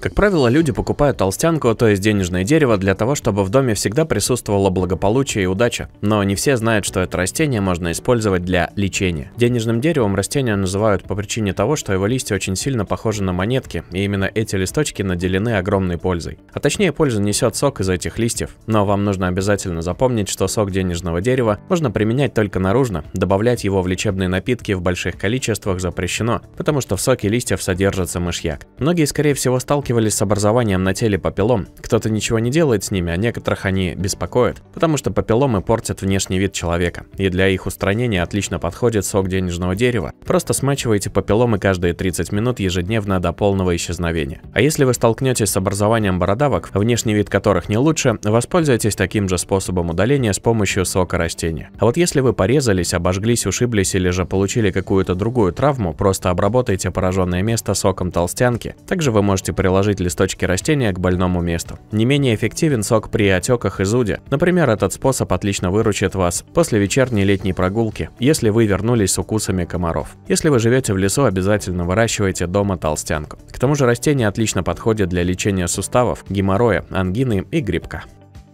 Как правило, люди покупают толстянку, то есть денежное дерево, для того, чтобы в доме всегда присутствовало благополучие и удача. Но не все знают, что это растение можно использовать для лечения. Денежным деревом растения называют по причине того, что его листья очень сильно похожи на монетки, и именно эти листочки наделены огромной пользой. А точнее, пользу несет сок из этих листьев. Но вам нужно обязательно запомнить, что сок денежного дерева можно применять только наружно. Добавлять его в лечебные напитки в больших количествах запрещено, потому что в соке листьев содержится мышьяк. Многие, скорее всего, сталкиваются сталкивались с образованием на теле папиллом. Кто-то ничего не делает с ними, а некоторых они беспокоят, потому что папилломы портят внешний вид человека, и для их устранения отлично подходит сок денежного дерева. Просто смачивайте папилломы каждые 30 минут ежедневно до полного исчезновения. А если вы столкнетесь с образованием бородавок, внешний вид которых не лучше, воспользуйтесь таким же способом удаления с помощью сока растения. А вот если вы порезались, обожглись, ушиблись или же получили какую-то другую травму, просто обработайте пораженное место соком толстянки. Также вы можете приложить приложить листочки растения к больному месту. Не менее эффективен сок при отеках и зуде. Например, этот способ отлично выручит вас после вечерней летней прогулки, если вы вернулись с укусами комаров. Если вы живете в лесу, обязательно выращивайте дома толстянку. К тому же растение отлично подходит для лечения суставов, геморроя, ангины и грибка.